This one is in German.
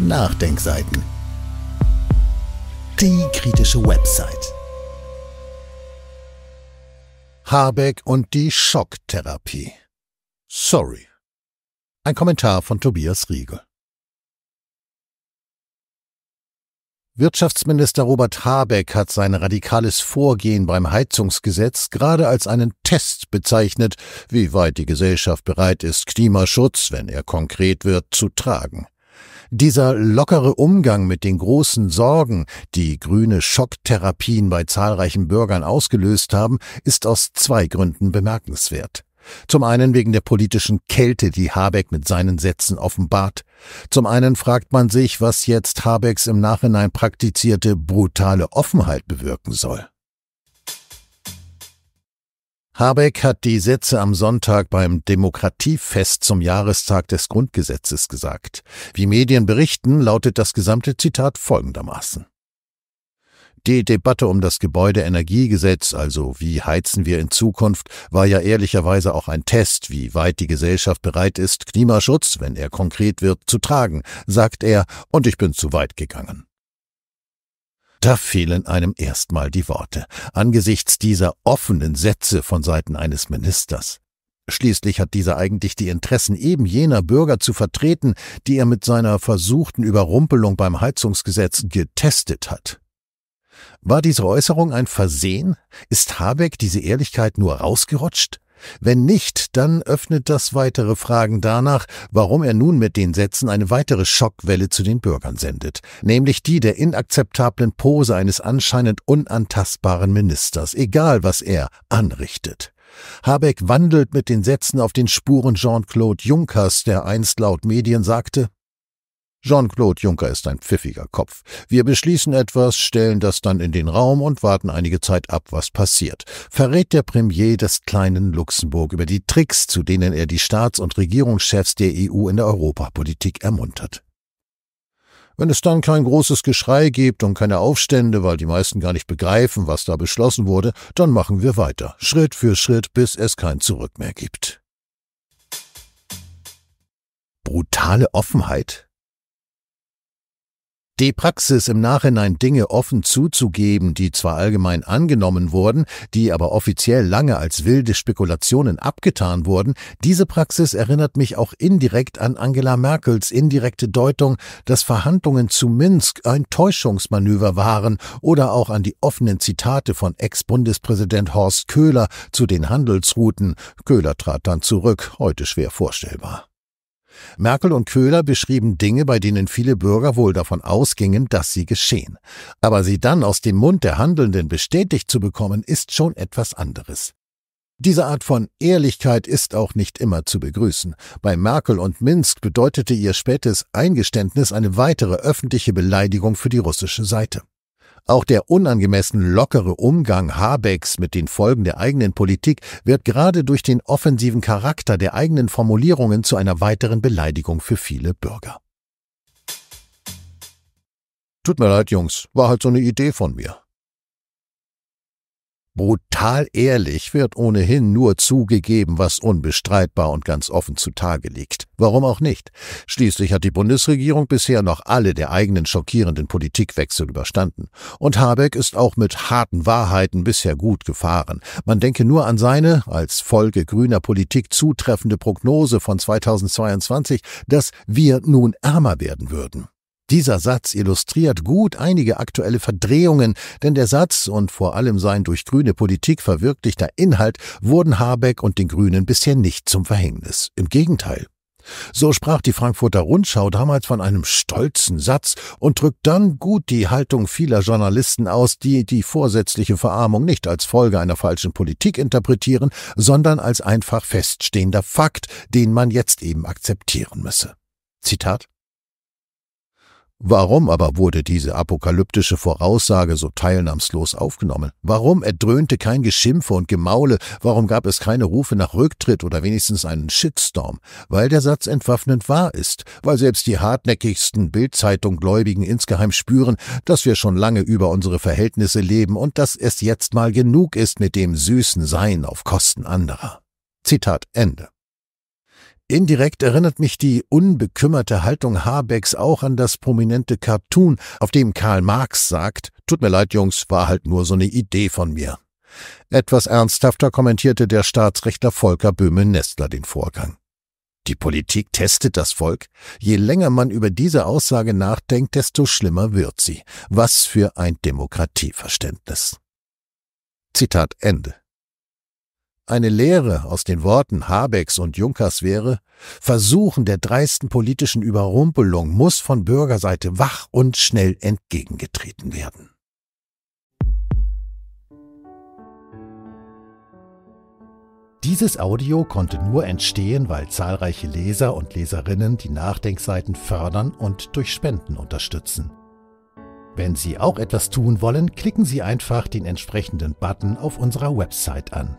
Nachdenkseiten. Die kritische Website. Habeck und die Schocktherapie. Sorry. Ein Kommentar von Tobias Riegel. Wirtschaftsminister Robert Habeck hat sein radikales Vorgehen beim Heizungsgesetz gerade als einen Test bezeichnet, wie weit die Gesellschaft bereit ist, Klimaschutz, wenn er konkret wird, zu tragen. Dieser lockere Umgang mit den großen Sorgen, die grüne Schocktherapien bei zahlreichen Bürgern ausgelöst haben, ist aus zwei Gründen bemerkenswert. Zum einen wegen der politischen Kälte, die Habeck mit seinen Sätzen offenbart. Zum einen fragt man sich, was jetzt Habecks im Nachhinein praktizierte brutale Offenheit bewirken soll. Habeck hat die Sätze am Sonntag beim Demokratiefest zum Jahrestag des Grundgesetzes gesagt. Wie Medien berichten, lautet das gesamte Zitat folgendermaßen. Die Debatte um das Gebäudeenergiegesetz, also wie heizen wir in Zukunft, war ja ehrlicherweise auch ein Test, wie weit die Gesellschaft bereit ist, Klimaschutz, wenn er konkret wird, zu tragen, sagt er, und ich bin zu weit gegangen. Da fehlen einem erstmal die Worte angesichts dieser offenen Sätze von Seiten eines Ministers. Schließlich hat dieser eigentlich die Interessen eben jener Bürger zu vertreten, die er mit seiner versuchten Überrumpelung beim Heizungsgesetz getestet hat. War diese Äußerung ein Versehen? Ist Habeck diese Ehrlichkeit nur rausgerutscht? Wenn nicht, dann öffnet das weitere Fragen danach, warum er nun mit den Sätzen eine weitere Schockwelle zu den Bürgern sendet, nämlich die der inakzeptablen Pose eines anscheinend unantastbaren Ministers, egal was er anrichtet. Habeck wandelt mit den Sätzen auf den Spuren Jean-Claude Junkers, der einst laut Medien sagte, Jean-Claude Juncker ist ein pfiffiger Kopf. Wir beschließen etwas, stellen das dann in den Raum und warten einige Zeit ab, was passiert. Verrät der Premier des kleinen Luxemburg über die Tricks, zu denen er die Staats- und Regierungschefs der EU in der Europapolitik ermuntert. Wenn es dann kein großes Geschrei gibt und keine Aufstände, weil die meisten gar nicht begreifen, was da beschlossen wurde, dann machen wir weiter, Schritt für Schritt, bis es kein Zurück mehr gibt. Brutale Offenheit? Die Praxis, im Nachhinein Dinge offen zuzugeben, die zwar allgemein angenommen wurden, die aber offiziell lange als wilde Spekulationen abgetan wurden, diese Praxis erinnert mich auch indirekt an Angela Merkels indirekte Deutung, dass Verhandlungen zu Minsk ein Täuschungsmanöver waren oder auch an die offenen Zitate von Ex-Bundespräsident Horst Köhler zu den Handelsrouten. Köhler trat dann zurück, heute schwer vorstellbar. Merkel und Köhler beschrieben Dinge, bei denen viele Bürger wohl davon ausgingen, dass sie geschehen. Aber sie dann aus dem Mund der Handelnden bestätigt zu bekommen, ist schon etwas anderes. Diese Art von Ehrlichkeit ist auch nicht immer zu begrüßen. Bei Merkel und Minsk bedeutete ihr spätes Eingeständnis eine weitere öffentliche Beleidigung für die russische Seite. Auch der unangemessen lockere Umgang Habecks mit den Folgen der eigenen Politik wird gerade durch den offensiven Charakter der eigenen Formulierungen zu einer weiteren Beleidigung für viele Bürger. Tut mir leid, Jungs, war halt so eine Idee von mir. Brutal ehrlich wird ohnehin nur zugegeben, was unbestreitbar und ganz offen zutage liegt. Warum auch nicht? Schließlich hat die Bundesregierung bisher noch alle der eigenen schockierenden Politikwechsel überstanden. Und Habeck ist auch mit harten Wahrheiten bisher gut gefahren. Man denke nur an seine, als Folge grüner Politik zutreffende Prognose von 2022, dass wir nun ärmer werden würden. Dieser Satz illustriert gut einige aktuelle Verdrehungen, denn der Satz und vor allem sein durch grüne Politik verwirklichter Inhalt wurden Habeck und den Grünen bisher nicht zum Verhängnis. Im Gegenteil. So sprach die Frankfurter Rundschau damals von einem stolzen Satz und drückt dann gut die Haltung vieler Journalisten aus, die die vorsätzliche Verarmung nicht als Folge einer falschen Politik interpretieren, sondern als einfach feststehender Fakt, den man jetzt eben akzeptieren müsse. Zitat Warum aber wurde diese apokalyptische Voraussage so teilnahmslos aufgenommen? Warum erdröhnte kein Geschimpfe und Gemaule? Warum gab es keine Rufe nach Rücktritt oder wenigstens einen Shitstorm? Weil der Satz entwaffnend wahr ist, weil selbst die hartnäckigsten Bildzeitung-Gläubigen insgeheim spüren, dass wir schon lange über unsere Verhältnisse leben und dass es jetzt mal genug ist mit dem süßen Sein auf Kosten anderer. Zitat Ende. Indirekt erinnert mich die unbekümmerte Haltung Habecks auch an das prominente Cartoon, auf dem Karl Marx sagt, Tut mir leid, Jungs, war halt nur so eine Idee von mir. Etwas ernsthafter kommentierte der Staatsrechtler Volker Böhme-Nestler den Vorgang. Die Politik testet das Volk. Je länger man über diese Aussage nachdenkt, desto schlimmer wird sie. Was für ein Demokratieverständnis. Zitat Ende eine Lehre aus den Worten Habecks und Junkers wäre, Versuchen der dreisten politischen Überrumpelung muss von Bürgerseite wach und schnell entgegengetreten werden. Dieses Audio konnte nur entstehen, weil zahlreiche Leser und Leserinnen die Nachdenkseiten fördern und durch Spenden unterstützen. Wenn Sie auch etwas tun wollen, klicken Sie einfach den entsprechenden Button auf unserer Website an.